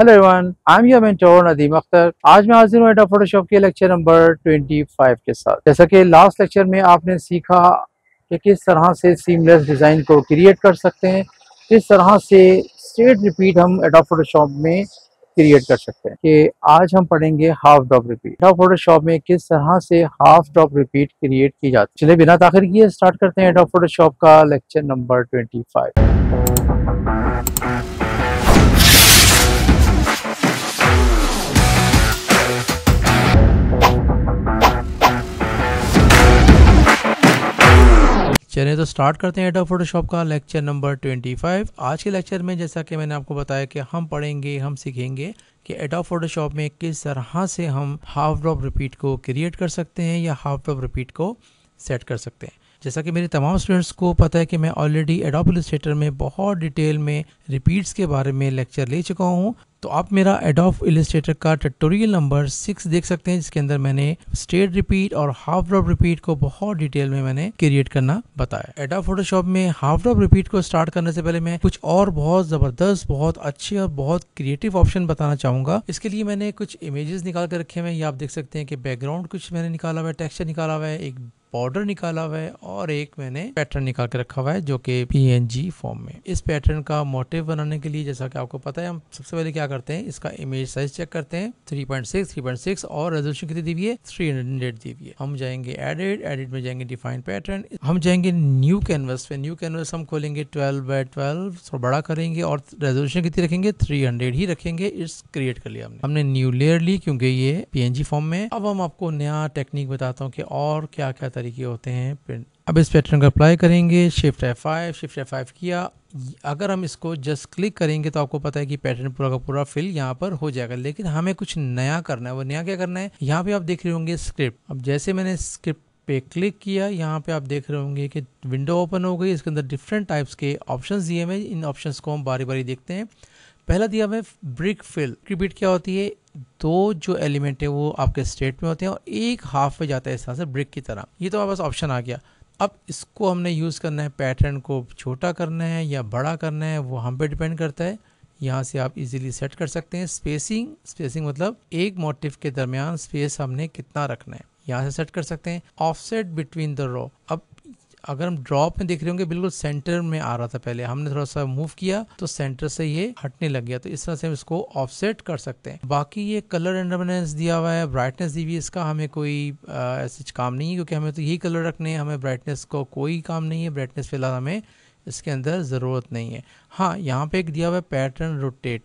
hello everyone I am your Nadeem Akhtar आज मैं हाजिर हूँ फोटोशॉप के लेक्चर नंबर 25 के साथ जैसा कि लास्ट लेक्चर में आपने सीखा कि किस तरह से सीमलेस डिज़ाइन को क्रिएट कर सकते हैं किस तरह से स्ट्रेट रिपीट हम एडा फोटोशॉप में क्रिएट कर सकते हैं कि आज हम पढ़ेंगे half drop repeat Adobe Photoshop में किस तरह से हाफ डॉप रिपीट क्रिएट की जाती है चले बिना ताखिर किए स्टार्ट करते हैं एडा फोटोशॉप का लेक्चर नंबर ट्वेंटी चलिए तो स्टार्ट करते हैं एडोब फोटोशॉप का लेक्चर नंबर 25 आज के लेक्चर में जैसा कि मैंने आपको बताया कि हम पढ़ेंगे हम सीखेंगे कि एडोब फोटोशॉप में किस तरह से हम हाफ ड्रॉप रिपीट को क्रिएट कर सकते हैं या हाफ ड्रॉप रिपीट को सेट कर सकते हैं जैसा कि मेरे तमाम स्टूडेंट्स को पता है कि मैं ऑलरेडी एडोप इलिस्ट्रेटर में बहुत डिटेल में रिपीट्स के बारे में लेक्चर ले चुका हूँ तो आप मेरा एडोप इलिस्ट्रेटर का ट्यूटोरियल नंबर सिक्स देख सकते हैं जिसके अंदर मैंने स्टेट रिपीट और हाफ ड्रॉप रिपीट को बहुत डिटेल में मैंने क्रिएट करना बताया एडोप फोटोशॉप में हाफ ड्रॉप रिपीट को स्टार्ट करने से पहले मैं कुछ और बहुत जबरदस्त बहुत अच्छे और बहुत क्रिएटिव ऑप्शन बताना चाहूंगा इसके लिए मैंने कुछ इमेजेस निकाल कर रखे हुए ये आप देख सकते हैं कि बैकग्राउंड कुछ मैंने निकाला हुआ है टेक्स्चर निकाला हुआ है एक पाउडर निकाला हुआ है और एक मैंने पैटर्न निकाल के रखा हुआ है जो कि पी फॉर्म में इस पैटर्न का मोटिव बनाने के लिए जैसा कि आपको पता है हम सबसे पहले क्या करते हैं इसका इमेज साइज चेक करते हैं 3.6 3.6 और रेजोल्यूशन कितनी दी हुई है थ्री हंड्रेड दी हुई है हम जाएंगे एडिट एडिट में जाएंगे डिफाइन पैटर्न हम जाएंगे न्यू कैनवस पे न्यू कैनवस हम खोलेंगे ट्वेल्व बाय ट्वेल्व सो बड़ा करेंगे और रेजोल्यूशन कितनी रखेंगे थ्री हंड्रेड ही रखेंगे इस क्रिएट कर लिया हमने हमने न्यू लेयर ली क्योंकि ये पी फॉर्म में अब हम आपको नया टेक्निक बताता हूँ कि और क्या क्या तरीके होते हैं अब इस पैटर्न को अप्लाई करेंगे shift F five shift F five किया अगर हम इसको जस्ट क्लिक करेंगे तो आपको पता है कि पैटर्न पूरा का पूरा फिल यहाँ पर हो जाएगा लेकिन हमें कुछ नया करना है वो नया क्या करना है यहाँ पे आप देख रहे होंगे स्क्रिप्ट अब जैसे मैंने स्क्रिप्ट पे क्लिक किया यहाँ पे आप देख रहे होंगे कि विंडो ओपन हो गई इसके अंदर डिफरेंट टाइप्स के ऑप्शन दिए हुए इन ऑप्शन को हम बारी बारी देखते हैं पहला दिया हमें ब्रिक फिल क्रिपिट क्या होती है दो जो एलिमेंट है वो आपके स्टेट में होते हैं और एक हाफ पे जाता है इस तरह से ब्रिक की तरह ये तो हमारे पास ऑप्शन आ गया अब इसको हमने यूज़ करना है पैटर्न को छोटा करना है या बड़ा करना है वो हम पे डिपेंड करता है यहाँ से आप इजीली सेट कर सकते हैं स्पेसिंग स्पेसिंग मतलब एक मोटिव के दरमियान स्पेस हमने कितना रखना है यहाँ से सेट कर सकते हैं ऑफसेट बिटवीन द रो अब अगर हम ड्रॉप में देख रहे होंगे बिल्कुल सेंटर में आ रहा था पहले हमने थोड़ा सा मूव किया तो सेंटर से ये हटने लग गया तो इस तरह से हम इसको ऑफसेट कर सकते हैं बाकी ये कलर एंडमेंस दिया हुआ है ब्राइटनेस दी हुई है इसका हमें कोई ऐसे काम नहीं है क्योंकि हमें तो यही कलर रखने हैं हमें ब्राइटनेस को कोई काम नहीं है ब्राइटनेस फिलहाल हमें इसके अंदर ज़रूरत नहीं है हाँ यहाँ पर एक दिया हुआ है पैटर्न रोटेट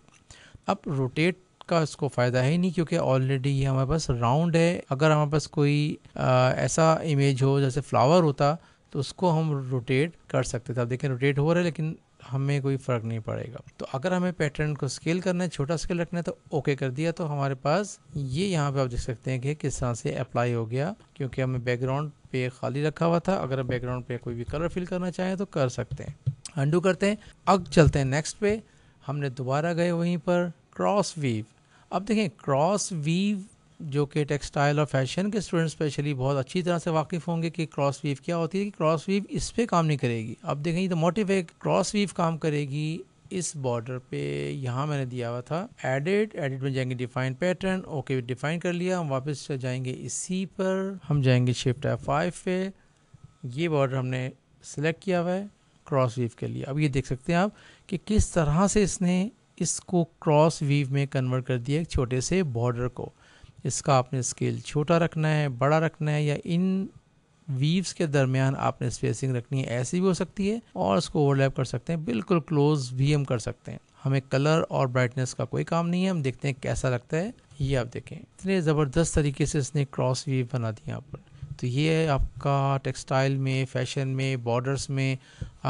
अब रोटेट का इसको फ़ायदा है नहीं क्योंकि ऑलरेडी ये हमारे पास राउंड है अगर हमारे पास कोई आ, ऐसा इमेज हो जैसे फ्लावर होता तो उसको हम रोटेट कर सकते थे आप देखें रोटेट हो रहा है लेकिन हमें कोई फ़र्क नहीं पड़ेगा तो अगर हमें पैटर्न को स्केल करना है छोटा स्केल रखना है तो ओके कर दिया तो हमारे पास ये यहाँ पे आप देख सकते हैं कि किस तरह से अप्लाई हो गया क्योंकि हमें बैकग्राउंड पे खाली रखा हुआ था अगर बैकग्राउंड पे कोई भी कलर फिल करना चाहें तो कर सकते हैं अंडू करते हैं अब चलते हैं नेक्स्ट पे हमने दोबारा गए वहीं पर क्रॉस वीव अब देखें क्रॉस वीव जो कि टेक्सटाइल और फैशन के स्टूडेंट स्पेशली बहुत अच्छी तरह से वाकिफ़ होंगे कि क्रॉस वीव क्या होती है कि क्रॉस वीव इस पर काम नहीं करेगी अब देखेंगे तो मोटिव है क्रॉस वीव काम करेगी इस बॉर्डर पे यहाँ मैंने दिया हुआ था एडिट एडिट में जाएंगे डिफाइन पैटर्न ओके डिफाइन कर लिया हम वापस जाएंगे इसी पर हम जाएंगे शिफ्ट एफ फाइव पे ये बॉर्डर हमने सेलेक्ट किया हुआ है क्रॉस वीव के लिए अब ये देख सकते हैं आप कि किस तरह से इसने इसको क्रॉस वीव में कन्वर्ट कर दिया एक छोटे से बॉर्डर को इसका आपने स्केल छोटा रखना है बड़ा रखना है या इन वीव्स के दरमियान आपने स्पेसिंग रखनी है ऐसी भी हो सकती है और उसको ओवरलैप कर सकते हैं बिल्कुल क्लोज भी हम कर सकते हैं हमें कलर और ब्राइटनेस का कोई काम नहीं है हम देखते हैं कैसा लगता है ये आप देखें इतने ज़बरदस्त तरीके से इसने क्रॉस वीव बना दिया यहाँ पर तो ये आपका टेक्सटाइल में फैशन में बॉर्डर्स में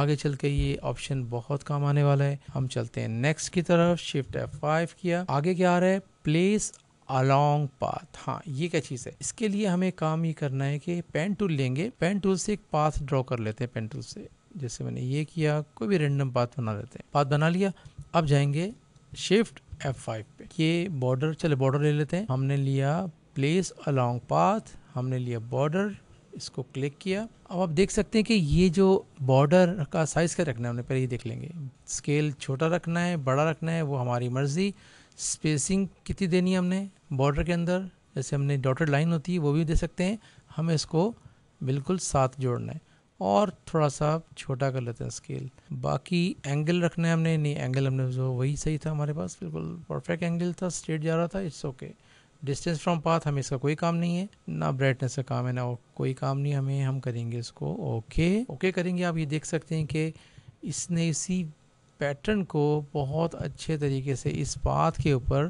आगे चल के ये ऑप्शन बहुत काम आने वाला है हम चलते हैं नेक्स्ट की तरफ शिफ्ट एफ फाइव किया आगे क्या आ रहा है प्लेस अलॉन्ग पाथ हाँ ये क्या चीज़ है इसके लिए हमें काम ये करना है कि पेन टूल लेंगे पेन टूल से एक पाथ ड्रॉ कर लेते हैं पेन टूल से जैसे मैंने ये किया कोई भी रेंडम पाथ बना लेते हैं पाथ बना लिया अब जाएंगे शिफ्ट एफ फाइव पे ये बॉर्डर चले बॉर्डर ले लेते हैं हमने लिया प्लेस अलॉन्ग पाथ हमने लिया बॉर्डर इसको क्लिक किया अब आप देख सकते हैं कि ये जो बॉर्डर का साइज़ क्या रखना है हमने पहले ही देख लेंगे स्केल छोटा रखना है बड़ा रखना है वो हमारी मर्ज़ी स्पेसिंग कितनी देनी है हमने बॉर्डर के अंदर जैसे हमने डॉटेड लाइन होती है वो भी दे सकते हैं हमें इसको बिल्कुल साथ जोड़ना है और थोड़ा सा छोटा कर लेते हैं स्केल बाकी एंगल रखना है हमने नहीं एंगल हमने जो वही सही था हमारे पास बिल्कुल परफेक्ट एंगल था स्ट्रेट जा रहा था it's okay distance from path हमें इसका कोई काम नहीं है ना ब्राइटनेस का काम है ना कोई काम नहीं हमें हम करेंगे इसको ओके ओके करेंगे आप ये देख सकते हैं कि इसने इसी पैटर्न को बहुत अच्छे तरीके से इस पाथ के ऊपर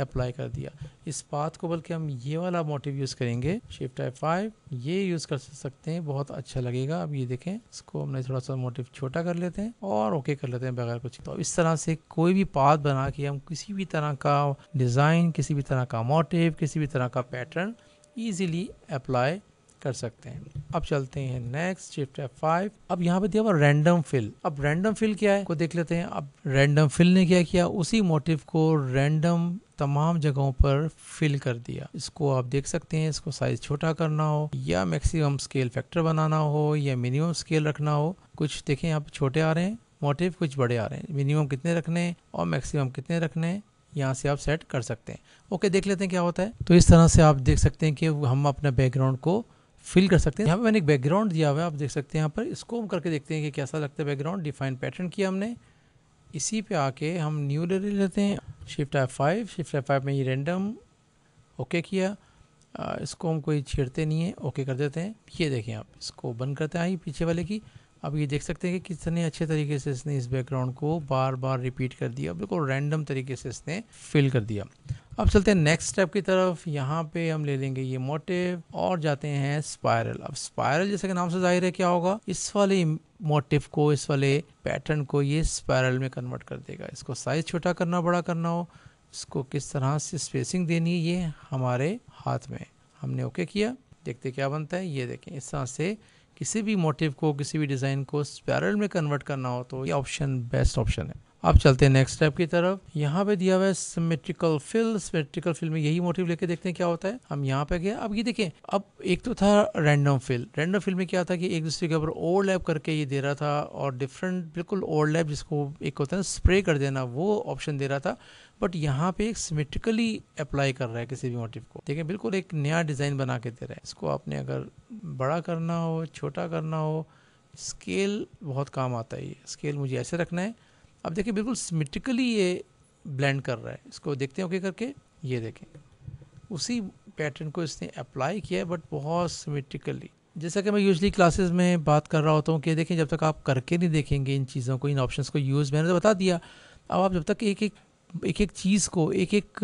अप्लाई कर दिया इस पाथ को बल्कि हम ये वाला मोटिव यूज़ करेंगे शिफ्ट आई फाइव ये यूज़ कर सकते हैं बहुत अच्छा लगेगा अब ये देखें इसको हमने थोड़ा सा मोटिव छोटा कर लेते हैं और ओके कर लेते हैं बगैर कुछ तो इस तरह से कोई भी पाथ बना के हम किसी भी तरह का डिज़ाइन किसी भी तरह का मोटिव किसी भी तरह का पैटर्न ईजिली अप्लाई कर सकते हैं अब चलते हैं नेक्स्ट शिफ्ट एफ फाइव अब यहाँ पे दिया हुआ रैंडम फिल अब रैंडम फिल क्या है को देख लेते हैं अब रैंडम फिल ने क्या किया उसी मोटिव को रैंडम तमाम जगहों पर फिल कर दिया इसको आप देख सकते हैं इसको साइज छोटा करना हो या मैक्सिमम स्केल फैक्टर बनाना हो या मिनिमम स्केल रखना हो कुछ देखें यहाँ पे छोटे आ रहे हैं मोटिव कुछ बड़े आ रहे हैं मिनिमम कितने रखने और मैक्सिमम कितने रखने यहाँ से आप सेट कर सकते हैं ओके देख लेते हैं क्या होता है तो इस तरह से आप देख सकते हैं कि हम अपने बैकग्राउंड को फिल कर सकते हैं यहाँ पे मैंने एक बैकग्राउंड दिया हुआ है आप देख सकते हैं यहाँ पर इसको हम करके देखते हैं कि कैसा लगता है बैकग्राउंड डिफाइन पैटर्न किया हमने इसी पे आके हम न्यू ले लेते हैं shift I five shift I five में ये रेंडम ओके किया आ, इसको हम कोई छेड़ते नहीं है ओके कर देते हैं ये देखें आप इसको बंद करते हैं आई पीछे वाले की अब ये देख सकते हैं कि कितने अच्छे तरीके से इसने इस बैकग्राउंड को बार बार रिपीट कर दिया बिल्कुल रैंडम तरीके से इसने फिल कर दिया अब चलते हैं नेक्स्ट स्टेप की तरफ यहाँ पे हम ले लेंगे ये मोटिव और जाते हैं स्पायरल अब स्पायरल जैसे कि नाम से जाहिर है क्या होगा इस वाले मोटिव को इस वाले पैटर्न को ये स्पायरल में कन्वर्ट कर देगा इसको साइज छोटा करना बड़ा करना हो इसको किस तरह से स्पेसिंग देनी है ये हमारे हाथ में हमने ओके किया देखते क्या बनता है ये देखें इस तरह से किसी भी मोटिव को किसी भी डिज़ाइन को स्पैरल में कन्वर्ट करना हो तो ये ऑप्शन बेस्ट ऑप्शन है अब चलते हैं नेक्स्ट स्टेप की तरफ यहाँ पे दिया हुआ है सिमेट्रिकल फिल सिमेट्रिकल फिल में यही मोटिव लेके देखते हैं क्या होता है हम यहाँ पे गए अब ये देखें अब एक तो था रैंडम फिल रैंडम फिल में क्या था कि एक दूसरे के ऊपर ओवरलैप करके ये दे रहा था और डिफरेंट बिल्कुल ओवरलैप जिसको एक होता है ना स्प्रे कर देना वो ऑप्शन दे रहा था बट यहाँ पे एक सिमेट्रिकली अप्लाई कर रहा है किसी भी मोटिव को देखें बिल्कुल एक नया डिज़ाइन बना के दे रहा है इसको आपने अगर बड़ा करना हो छोटा करना हो स्केल बहुत काम आता है ये स्केल मुझे ऐसे रखना है अब देखिए बिल्कुल सिमेट्रिकली ये ब्लेंड कर रहा है इसको देखते हैं ओके करके ये देखें उसी पैटर्न को इसने अप्लाई किया है बट बहुत सिमेट्रिकली जैसा कि मैं यूजली क्लासेस में बात कर रहा होता हूँ कि देखें जब तक आप करके नहीं देखेंगे इन चीज़ों को इन ऑप्शंस को यूज़ मैंने तो बता दिया अब आप जब तक एक एक एक एक चीज़ को एक एक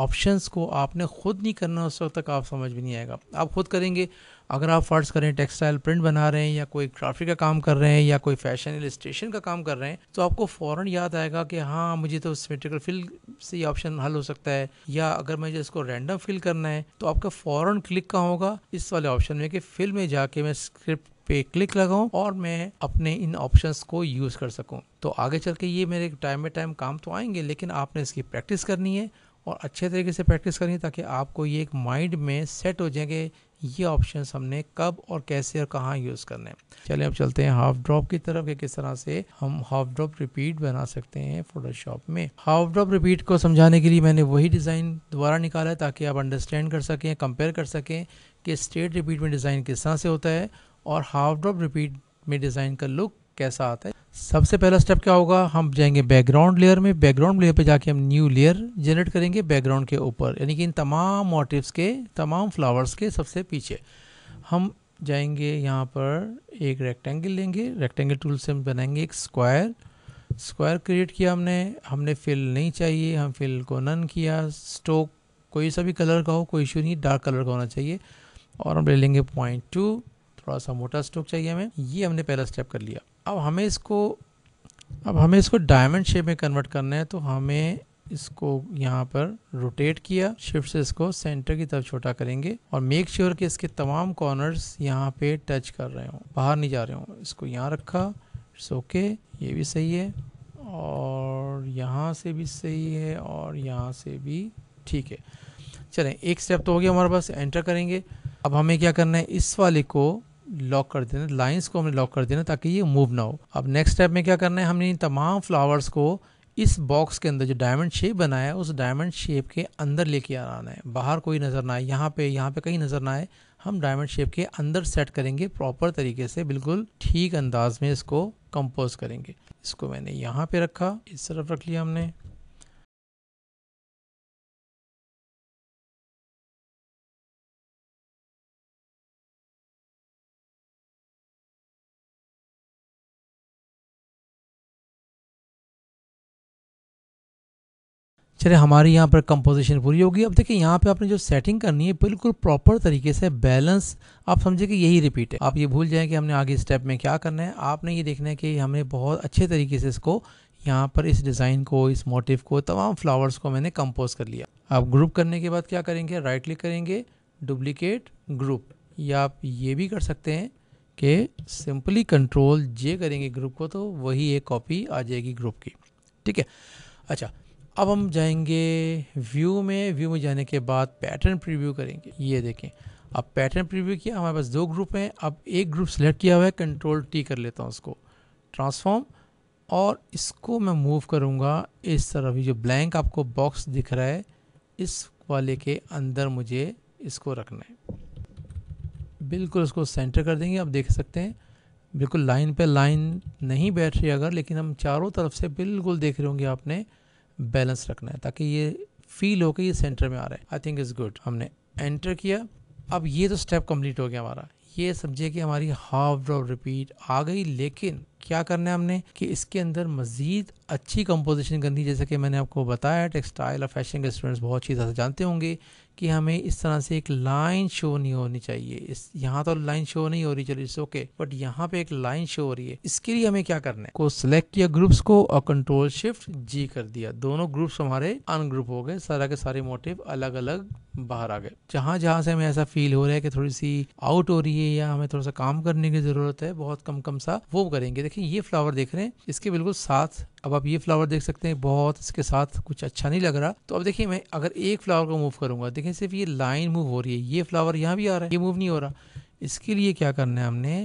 ऑप्शंस को आपने खुद नहीं करना उस वक्त तक आप समझ भी नहीं आएगा आप खुद करेंगे अगर आप फ़र्ज़ करें टेक्सटाइल प्रिंट बना रहे हैं या कोई ग्राफिक का काम कर रहे हैं या कोई फैशन इलिस्ट्रेशन का काम कर रहे हैं तो आपको फ़ौर याद आएगा कि हाँ मुझे तो सिमेट्रिकल फिल से ये ऑप्शन हल हो सकता है या अगर मुझे इसको रैंडम फिल करना है तो आपका फ़ौर क्लिक का होगा इस वाले ऑप्शन में कि फिल में जाके मैं स्क्रिप्ट पे क्लिक लगाऊं और मैं अपने इन ऑप्शंस को यूज़ कर सकूं तो आगे चल के ये मेरे टाइम बाई टाइम काम तो आएंगे लेकिन आपने इसकी प्रैक्टिस करनी है और अच्छे तरीके से प्रैक्टिस करनी है ताकि आपको ये एक माइंड में सेट हो जाएंगे ये ऑप्शन हमने कब और कैसे और कहाँ यूज़ करने हैं चलिए अब चलते हैं हाफ ड्रॉप की तरफ कि किस तरह से हम हाफ ड्रॉप रिपीट बना सकते हैं फोटोशॉप में हाफ ड्रॉप रिपीट को समझाने के लिए मैंने वही डिज़ाइन दोबारा निकाला है ताकि आप अंडरस्टैंड कर सकें कंपेयर कर सकें कि स्ट्रेट रिपीट में डिज़ाइन किस तरह से होता है और हाफ ड्रॉप रिपीट में डिज़ाइन का लुक कैसा आता है सबसे पहला स्टेप क्या होगा हम जाएंगे बैकग्राउंड लेयर में बैकग्राउंड लेयर पे जाके हम न्यू लेयर जनरेट करेंगे बैकग्राउंड के ऊपर यानी कि इन तमाम मोटिव्स के तमाम फ्लावर्स के सबसे पीछे हम जाएंगे यहाँ पर एक रेक्टेंगल लेंगे रेक्टेंगल टूल से हम बनाएंगे एक स्क्वायर स्क्वायर क्रिएट किया हमने हमने फिल नहीं चाहिए हम फिल को नन किया स्टोक कोई सा भी कलर का हो कोई इशू नहीं डार्क कलर का होना चाहिए और हम ले लेंगे पॉइंट टू थोड़ा सा मोटा स्ट्रोक चाहिए हमें ये हमने पहला स्टेप कर लिया अब हमें इसको अब हमें इसको डायमंड शेप में कन्वर्ट करना है तो हमें इसको यहाँ पर रोटेट किया शिफ्ट से इसको सेंटर की तरफ छोटा करेंगे और मेक श्योर sure कि इसके तमाम कॉर्नर्स यहाँ पे टच कर रहे हों बाहर नहीं जा रहे हों इसको यहाँ रखा इट्स ओके ये भी सही है और यहाँ से भी सही है और यहाँ से भी ठीक है चलें एक स्टेप तो हो गया हमारे पास एंटर करेंगे अब हमें क्या करना है इस वाले को लॉक कर देना लाइंस को हमने लॉक कर देना ताकि ये मूव ना हो अब नेक्स्ट स्टेप में क्या करना है हमने इन तमाम फ्लावर्स को इस बॉक्स के अंदर जो डायमंड शेप बनाया है उस डायमंड शेप के अंदर लेके आना है बाहर कोई नज़र ना आए यहाँ पे यहाँ पे कहीं नज़र ना आए हम डायमंड शेप के अंदर सेट करेंगे प्रॉपर तरीके से बिल्कुल ठीक अंदाज में इसको कंपोज करेंगे इसको मैंने यहाँ पे रखा इस तरफ रख लिया हमने चले हमारी यहाँ पर कंपोजिशन पूरी होगी अब देखिए यहाँ पे आपने जो सेटिंग करनी है बिल्कुल प्रॉपर तरीके से बैलेंस आप समझे कि यही रिपीट है आप ये भूल जाएं कि हमने आगे स्टेप में क्या करना है आपने ये देखना है कि हमने बहुत अच्छे तरीके से इसको यहाँ पर इस डिज़ाइन को इस मोटिव को तमाम फ्लावर्स को मैंने कंपोज कर लिया आप ग्रुप करने के बाद क्या करेंगे राइट क्लिक करेंगे डुप्लिकेट ग्रुप या आप ये भी कर सकते हैं कि सिंपली कंट्रोल जे करेंगे ग्रुप को तो वही एक कॉपी आ जाएगी ग्रुप की ठीक है अच्छा अब हम जाएंगे व्यू में व्यू में जाने के बाद पैटर्न प्रीव्यू करेंगे ये देखें अब पैटर्न प्रीव्यू किया हमारे पास दो ग्रुप हैं अब एक ग्रुप सेलेक्ट किया हुआ है कंट्रोल टी कर लेता हूँ उसको ट्रांसफॉर्म और इसको मैं मूव करूँगा इस तरफ जो ब्लैंक आपको बॉक्स दिख रहा है इस वाले के अंदर मुझे इसको रखना है बिल्कुल उसको सेंटर कर देंगे आप देख सकते हैं बिल्कुल लाइन पे लाइन नहीं बैठ रही अगर लेकिन हम चारों तरफ से बिल्कुल देख रहे होंगे आपने बैलेंस रखना है ताकि ये फील हो के ये सेंटर में आ रहा है आई थिंक इज़ गुड हमने एंटर किया अब ये तो स्टेप कंप्लीट हो गया हमारा ये समझिए कि हमारी हाफ ड्रॉप रिपीट आ गई लेकिन क्या करना है हमने कि इसके अंदर मज़ीद अच्छी कंपोजिशन करनी जैसे कि मैंने आपको बताया टेक्सटाइल और फैशन के स्टूडेंट्स बहुत अच्छी तरह से जानते होंगे कि हमें इस तरह से एक लाइन शो नहीं होनी चाहिए इस यहाँ तो लाइन शो नहीं हो रही चलो इस ओके बट यहाँ पे एक लाइन शो हो रही है इसके लिए हमें क्या करना है को सिलेक्ट किया ग्रुप्स को और कंट्रोल शिफ्ट जी कर दिया दोनों ग्रुप्स हमारे अनग्रुप हो गए सारा के सारे मोटिव अलग अलग बाहर आ गए जहां जहां से हमें ऐसा फील हो रहा है कि थोड़ी सी आउट हो रही है या हमें थोड़ा सा काम करने की ज़रूरत है बहुत कम कम सा वो करेंगे देखिए ये फ्लावर देख रहे हैं इसके बिल्कुल साथ अब आप ये फ्लावर देख सकते हैं बहुत इसके साथ कुछ अच्छा नहीं लग रहा तो अब देखिए मैं अगर एक फ्लावर को मूव करूंगा देखिए सिर्फ ये लाइन मूव हो रही है ये फ्लावर यहाँ भी आ रहा है ये मूव नहीं हो रहा इसके लिए क्या करना है हमने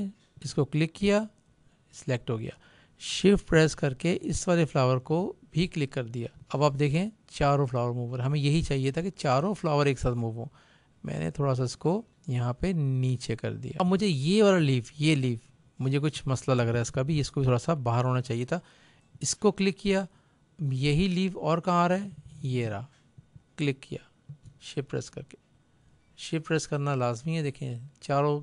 इसको क्लिक किया सिलेक्ट हो गया शिफ्ट प्रेस करके इस वाले फ्लावर को भी क्लिक कर दिया अब आप देखें चारों फ्लावर मूवर हमें यही चाहिए था कि चारों फ्लावर एक साथ मूव हों मैंने थोड़ा सा इसको यहाँ पे नीचे कर दिया अब मुझे ये वाला लीव ये लीव मुझे कुछ मसला लग रहा है इसका भी इसको थोड़ा सा बाहर होना चाहिए था इसको क्लिक किया यही लीव और कहाँ आ रहा है ये रहा क्लिक किया शिप प्रेस करके शिप प्रेस करना लाजमी है देखें चारों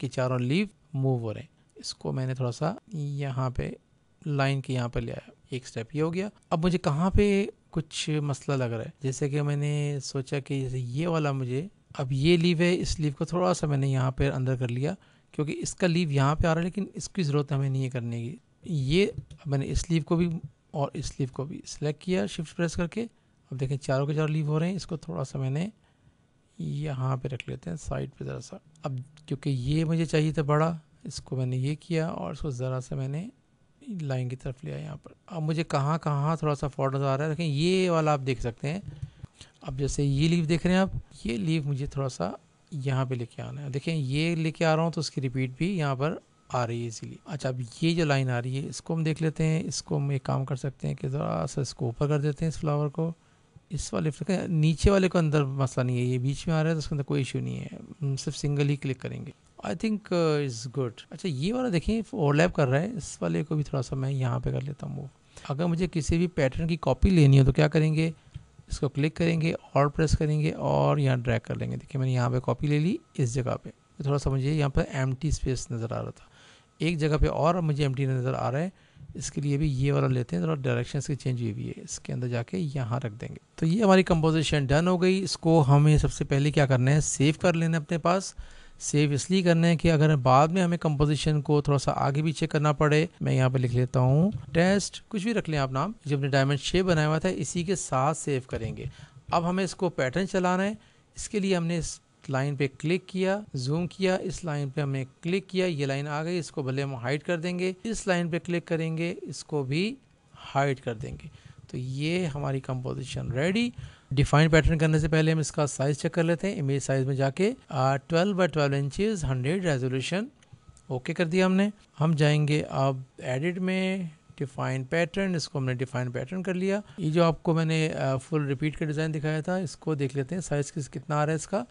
की चारों लीव मूव हो रहे हैं इसको मैंने थोड़ा सा यहाँ पे लाइन के यहाँ पे ले आया एक स्टेप ये हो गया अब मुझे कहाँ पे कुछ मसला लग रहा है जैसे कि मैंने सोचा कि ये वाला मुझे अब ये लीव है इस लीव को थोड़ा सा मैंने यहाँ पर अंदर कर लिया क्योंकि इसका लीव यहाँ पे आ रहा है लेकिन इसकी ज़रूरत हमें नहीं है करने की ये मैंने इस लीव को भी और इस लीव को भी सिलेक्ट किया शिफ्ट प्रेस करके अब देखें चारों के चारों लीव हो रहे हैं इसको थोड़ा सा मैंने यहाँ पे रख लेते हैं साइड पे ज़रा सा अब क्योंकि ये मुझे चाहिए था बड़ा इसको मैंने ये किया और इसको ज़रा सा मैंने लाइन की तरफ लिया यहाँ पर अब मुझे कहाँ कहाँ थोड़ा सा नज़र आ रहा है देखें ये वाला आप देख सकते हैं अब जैसे ये लीव देख रहे हैं आप ये लीव मुझे थोड़ा सा यहाँ पर लेके आना है देखें ये लेके आ रहा हूँ तो उसकी रिपीट भी यहाँ पर आ रही है इसीलिए अच्छा अब ये जो लाइन आ रही है इसको हम देख लेते हैं इसको हम एक काम कर सकते हैं कि ज़रा सा इसको ऊपर कर देते हैं इस फ्लावर को इस वाले नीचे वाले को अंदर मसला नहीं है ये बीच में आ रहा है तो उसके अंदर कोई इशू नहीं है सिर्फ सिंगल ही क्लिक करेंगे आई थिंक इज़ गुड अच्छा ये वाला देखिए ओवरलैप कर रहा है इस वाले को भी थोड़ा सा मैं यहाँ पर कर लेता हूँ वो अगर मुझे किसी भी पैटर्न की कॉपी लेनी हो तो क्या करेंगे इसको क्लिक करेंगे और प्रेस करेंगे और यहाँ ड्रैग कर लेंगे देखिए मैंने यहाँ पे कॉपी ले ली इस जगह पे थोड़ा सा मुझे यहाँ पर एम्प्टी स्पेस नज़र आ रहा था एक जगह पे और मुझे एम नज़र आ रहा है इसके लिए भी ये वाला लेते हैं ज़रा तो डायरेक्शन इसकी चेंज हुई हुई है इसके अंदर जाके यहाँ रख देंगे तो ये हमारी कंपोजिशन डन हो गई इसको हमें सबसे पहले क्या करना है सेव कर लेना अपने पास सेव इसलिए करना है कि अगर बाद में हमें कंपोजिशन को थोड़ा सा आगे पीछे करना पड़े मैं यहाँ पे लिख लेता हूँ टेस्ट कुछ भी रख लें आप नाम जो हमने डायमंड शेप बनाया हुआ था इसी के साथ सेव करेंगे अब हमें इसको पैटर्न चलाना है इसके लिए हमने इस लाइन पे क्लिक किया जूम किया इस लाइन पे हमने क्लिक किया ये लाइन आ गई इसको भले हम हाइड कर देंगे इस लाइन पे क्लिक करेंगे इसको भी हाइड कर देंगे तो ये हमारी कंपोजिशन रेडी डिफाइन पैटर्न करने से पहले हम इसका साइज़ चेक कर लेते हैं इमेज साइज़ में जाके twelve by twelve inches hundred resolution okay कर दिया हमने हम जाएंगे अब एडिट में डिफाइन पैटर्न इसको हमने डिफाइन पैटर्न कर लिया ये जो आपको मैंने फुल रिपीट का डिज़ाइन दिखाया था इसको देख लेते हैं साइज़ किस कितना आ रहा है इसका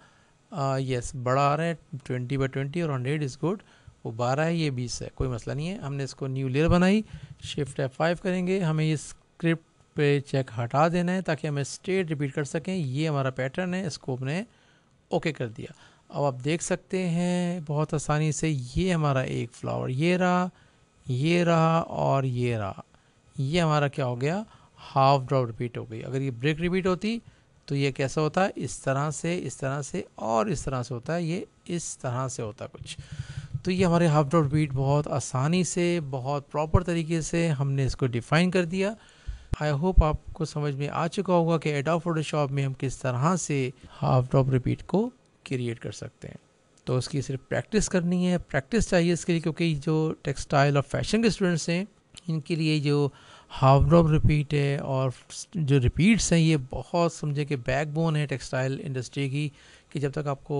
यस बड़ा आ रहा है ट्वेंटी बाई ट्वेंटी और हंड्रेड इज़ गुड वो बारह है ये बीस है कोई मसला नहीं है हमने इसको न्यू लेयर बनाई शिफ्ट एफ फाइव करेंगे हमें ये स्क्रिप्ट पे चेक हटा देना है ताकि हमें स्टेट रिपीट कर सकें ये हमारा पैटर्न है इसको हमने ओके कर दिया अब आप देख सकते हैं बहुत आसानी से ये हमारा एक फ्लावर ये रहा ये रहा और ये रहा ये हमारा क्या हो गया हाफ ड्रॉप रिपीट हो गई अगर ये ब्रेक रिपीट होती तो ये कैसा होता है इस तरह से इस तरह से और इस तरह से होता है ये इस तरह से होता है कुछ तो ये हमारे हाफ डॉट बीट बहुत आसानी से बहुत प्रॉपर तरीके से हमने इसको डिफ़ाइन कर दिया आई होप आपको समझ में आ चुका होगा कि एडा फोटोशॉप में हम किस तरह से हाफ डॉप रिपीट को क्रिएट कर सकते हैं तो उसकी सिर्फ प्रैक्टिस करनी है प्रैक्टिस चाहिए इसके लिए क्योंकि जो टेक्सटाइल और फैशन के स्टूडेंट्स हैं इनके लिए जो ड्रॉप रिपीट है और जो रिपीट्स हैं ये बहुत समझे कि बैकबोन है टेक्सटाइल इंडस्ट्री की कि जब तक आपको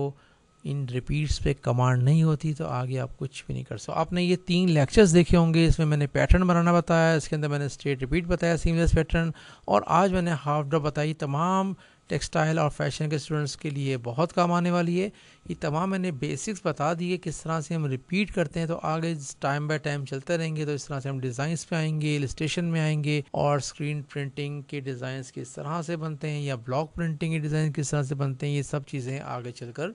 इन रिपीट्स पे कमांड नहीं होती तो आगे आप कुछ भी नहीं कर सकते आपने ये तीन लेक्चर्स देखे होंगे इसमें मैंने पैटर्न बनाना बताया इसके अंदर मैंने स्टेट रिपीट बताया सीमलेस पैटर्न और आज मैंने हाफ ड्रॉप बताई तमाम टेक्सटाइल और फैशन के स्टूडेंट्स के लिए बहुत काम आने वाली है ये तमाम मैंने बेसिक्स बता दिए किस तरह से हम रिपीट करते हैं तो आगे टाइम बाय टाइम चलते रहेंगे तो इस तरह से हम डिज़ाइंस पे आएंगे स्टेशन में आएंगे और स्क्रीन प्रिंटिंग के डिज़ाइंस किस तरह से बनते हैं या ब्लॉक प्रिंटिंग के डिज़ाइन किस तरह से बनते हैं ये सब चीज़ें आगे चल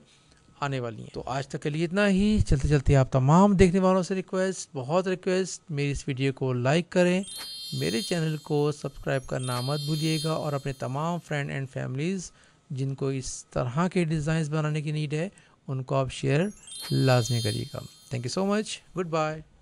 आने वाली हैं तो आज तक के लिए इतना ही चलते चलते आप तमाम देखने वालों से रिक्वेस्ट बहुत रिक्वेस्ट मेरी इस वीडियो को लाइक करें मेरे चैनल को सब्सक्राइब करना मत भूलिएगा और अपने तमाम फ्रेंड एंड फैमिलीज़ जिनको इस तरह के डिज़ाइंस बनाने की नीड है उनको आप शेयर लाजमी करिएगा thank you so much good bye